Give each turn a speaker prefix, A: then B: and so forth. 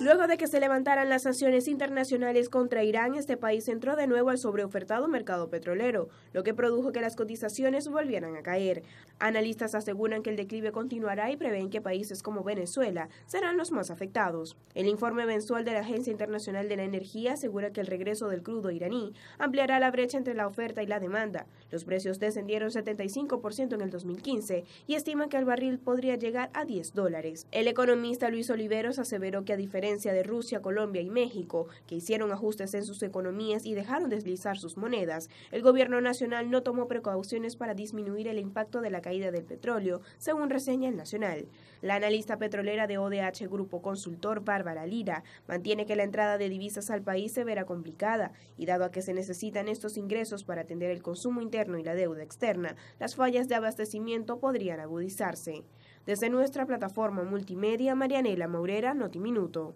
A: Luego de que se levantaran las sanciones internacionales contra Irán, este país entró de nuevo al sobreofertado mercado petrolero, lo que produjo que las cotizaciones volvieran a caer. Analistas aseguran que el declive continuará y prevén que países como Venezuela serán los más afectados. El informe mensual de la Agencia Internacional de la Energía asegura que el regreso del crudo iraní ampliará la brecha entre la oferta y la demanda. Los precios descendieron 75% en el 2015 y estiman que el barril podría llegar a 10 dólares. El economista Luis Oliveros aseveró que a diferencia de Rusia, Colombia y México, que hicieron ajustes en sus economías y dejaron deslizar sus monedas, el gobierno nacional no tomó precauciones para disminuir el impacto de la caída del petróleo, según reseña el Nacional. La analista petrolera de ODH Grupo Consultor, Bárbara Lira, mantiene que la entrada de divisas al país se verá complicada y dado a que se necesitan estos ingresos para atender el consumo interno y la deuda externa, las fallas de abastecimiento podrían agudizarse. Desde nuestra plataforma multimedia, Marianela Maurera, Notiminuto.